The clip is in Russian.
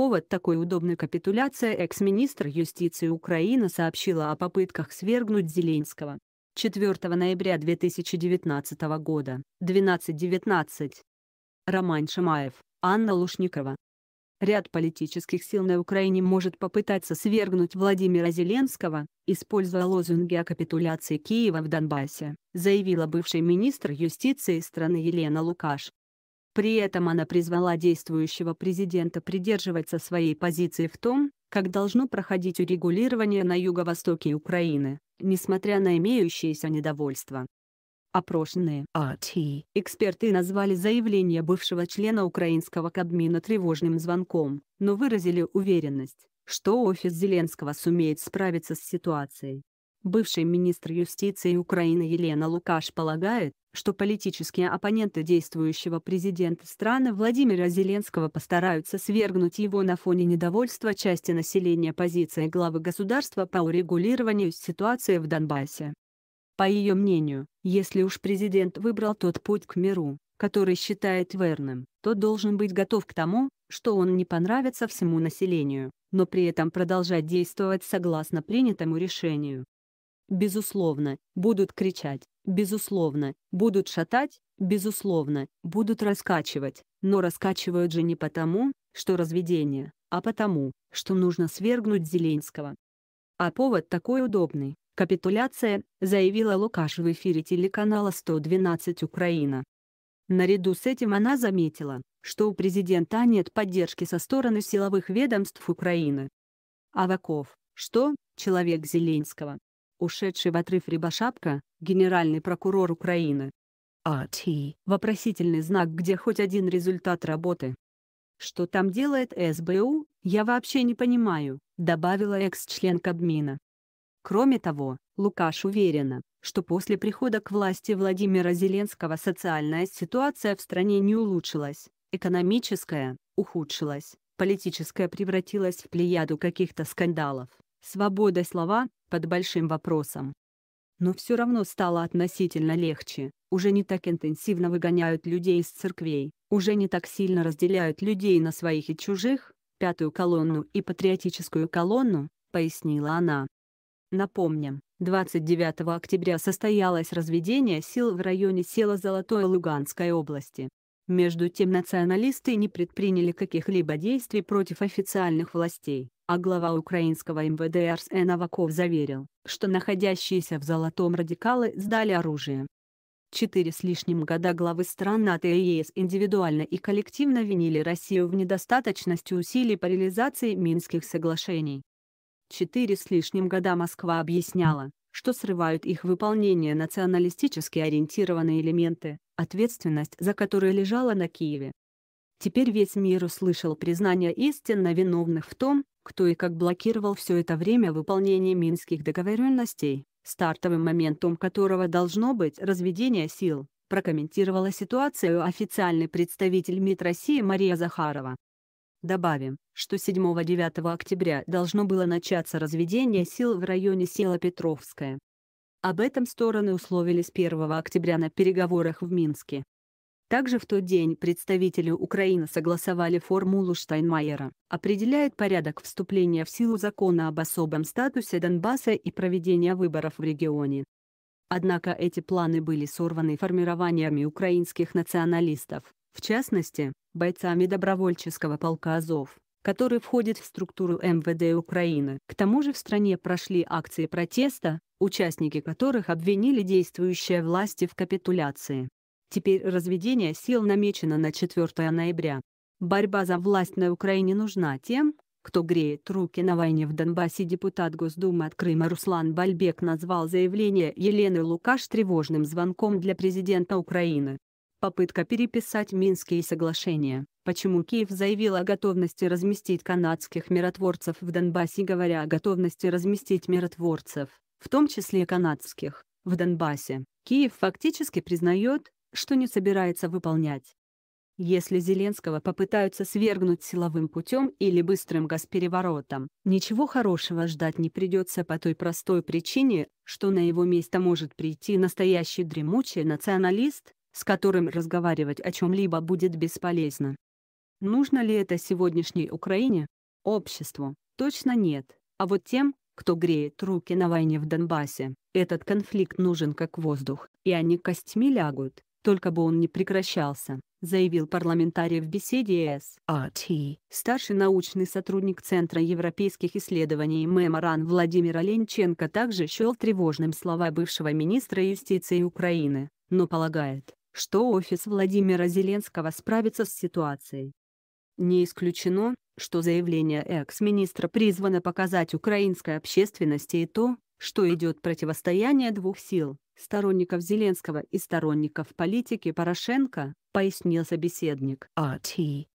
повод такой удобной капитуляции экс-министр юстиции Украины сообщила о попытках свергнуть Зеленского. 4 ноября 2019 года, 12.19. Роман Шамаев, Анна Лушникова. Ряд политических сил на Украине может попытаться свергнуть Владимира Зеленского, используя лозунги о капитуляции Киева в Донбассе, заявила бывший министр юстиции страны Елена Лукаш. При этом она призвала действующего президента придерживаться своей позиции в том, как должно проходить урегулирование на юго-востоке Украины, несмотря на имеющееся недовольство. Опрошенные RT а эксперты назвали заявление бывшего члена украинского Кабмина тревожным звонком, но выразили уверенность, что офис Зеленского сумеет справиться с ситуацией. Бывший министр юстиции Украины Елена Лукаш полагает, что политические оппоненты действующего президента страны Владимира Зеленского постараются свергнуть его на фоне недовольства части населения позиции главы государства по урегулированию ситуации в Донбассе. По ее мнению, если уж президент выбрал тот путь к миру, который считает верным, то должен быть готов к тому, что он не понравится всему населению, но при этом продолжать действовать согласно принятому решению безусловно, будут кричать, безусловно, будут шатать, безусловно, будут раскачивать, но раскачивают же не потому, что разведение, а потому, что нужно свергнуть Зеленского. А повод такой удобный – капитуляция, заявила Лукаш в эфире телеканала 112 Украина. Наряду с этим она заметила, что у президента нет поддержки со стороны силовых ведомств Украины. Аваков, что, человек Зеленского, ушедший в отрыв Рябошапка, генеральный прокурор Украины. А АТИ – вопросительный знак, где хоть один результат работы. Что там делает СБУ, я вообще не понимаю, добавила экс-член Кабмина. Кроме того, Лукаш уверена, что после прихода к власти Владимира Зеленского социальная ситуация в стране не улучшилась, экономическая – ухудшилась, политическая превратилась в плеяду каких-то скандалов. Свобода слова, под большим вопросом. Но все равно стало относительно легче, уже не так интенсивно выгоняют людей из церквей, уже не так сильно разделяют людей на своих и чужих, пятую колонну и патриотическую колонну, пояснила она. Напомним, 29 октября состоялось разведение сил в районе села Золотое Луганской области. Между тем националисты не предприняли каких-либо действий против официальных властей, а глава украинского МВД Арсен Аваков заверил, что находящиеся в «Золотом» радикалы сдали оружие. Четыре с лишним года главы стран НАТО и ЕС индивидуально и коллективно винили Россию в недостаточности усилий по реализации Минских соглашений. Четыре с лишним года Москва объясняла, что срывают их выполнение националистически ориентированные элементы, ответственность за которые лежала на Киеве. Теперь весь мир услышал признание истинно виновных в том, кто и как блокировал все это время выполнение минских договоренностей, стартовым моментом которого должно быть разведение сил, прокомментировала ситуацию официальный представитель МИД России Мария Захарова. Добавим, что 7-9 октября должно было начаться разведение сил в районе села Петровское. Об этом стороны условились 1 октября на переговорах в Минске. Также в тот день представители Украины согласовали формулу Штайнмайера, определяет порядок вступления в силу закона об особом статусе Донбасса и проведения выборов в регионе. Однако эти планы были сорваны формированиями украинских националистов, в частности, бойцами добровольческого полка «Азов», который входит в структуру МВД Украины. К тому же в стране прошли акции протеста, участники которых обвинили действующие власти в капитуляции. Теперь разведение сил намечено на 4 ноября. Борьба за власть на Украине нужна тем, кто греет руки на войне в Донбассе. Депутат Госдумы от Крыма Руслан Бальбек назвал заявление Елены Лукаш тревожным звонком для президента Украины. Попытка переписать Минские соглашения. Почему Киев заявил о готовности разместить канадских миротворцев в Донбассе, говоря о готовности разместить миротворцев, в том числе канадских, в Донбассе. Киев фактически признает, что не собирается выполнять. Если Зеленского попытаются свергнуть силовым путем или быстрым госпереворотом, ничего хорошего ждать не придется по той простой причине, что на его место может прийти настоящий дремучий националист, с которым разговаривать о чем-либо будет бесполезно. Нужно ли это сегодняшней Украине? Обществу? Точно нет. А вот тем, кто греет руки на войне в Донбассе, этот конфликт нужен как воздух, и они костьми лягут, только бы он не прекращался, заявил парламентарий в беседе с АТ. Старший научный сотрудник Центра европейских исследований Меморан Владимир Оленченко также счел тревожным слова бывшего министра юстиции Украины, но полагает, что офис Владимира Зеленского справится с ситуацией. Не исключено, что заявление экс-министра призвано показать украинской общественности и то, что идет противостояние двух сил, сторонников Зеленского и сторонников политики Порошенко, пояснил собеседник. А.Т.